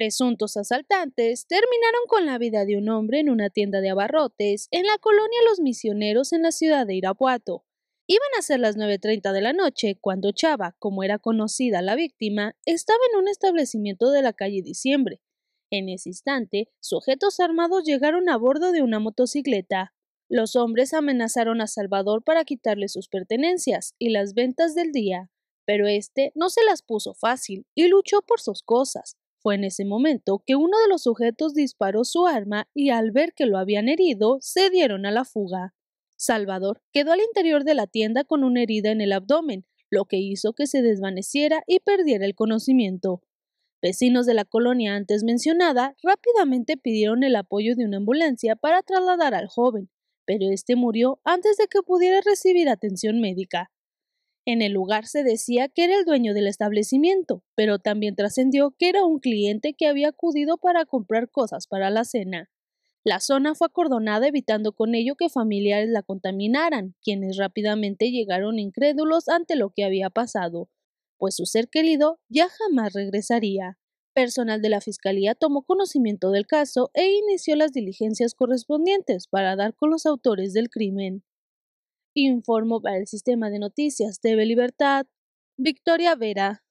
Presuntos asaltantes terminaron con la vida de un hombre en una tienda de abarrotes en la colonia Los Misioneros en la ciudad de Irapuato. Iban a ser las 9.30 de la noche cuando Chava, como era conocida la víctima, estaba en un establecimiento de la calle Diciembre. En ese instante, sujetos armados llegaron a bordo de una motocicleta. Los hombres amenazaron a Salvador para quitarle sus pertenencias y las ventas del día, pero este no se las puso fácil y luchó por sus cosas. Fue en ese momento que uno de los sujetos disparó su arma y al ver que lo habían herido, se dieron a la fuga. Salvador quedó al interior de la tienda con una herida en el abdomen, lo que hizo que se desvaneciera y perdiera el conocimiento. Vecinos de la colonia antes mencionada rápidamente pidieron el apoyo de una ambulancia para trasladar al joven, pero este murió antes de que pudiera recibir atención médica. En el lugar se decía que era el dueño del establecimiento, pero también trascendió que era un cliente que había acudido para comprar cosas para la cena. La zona fue acordonada evitando con ello que familiares la contaminaran, quienes rápidamente llegaron incrédulos ante lo que había pasado, pues su ser querido ya jamás regresaría. Personal de la Fiscalía tomó conocimiento del caso e inició las diligencias correspondientes para dar con los autores del crimen informó para el sistema de noticias TV Libertad Victoria Vera.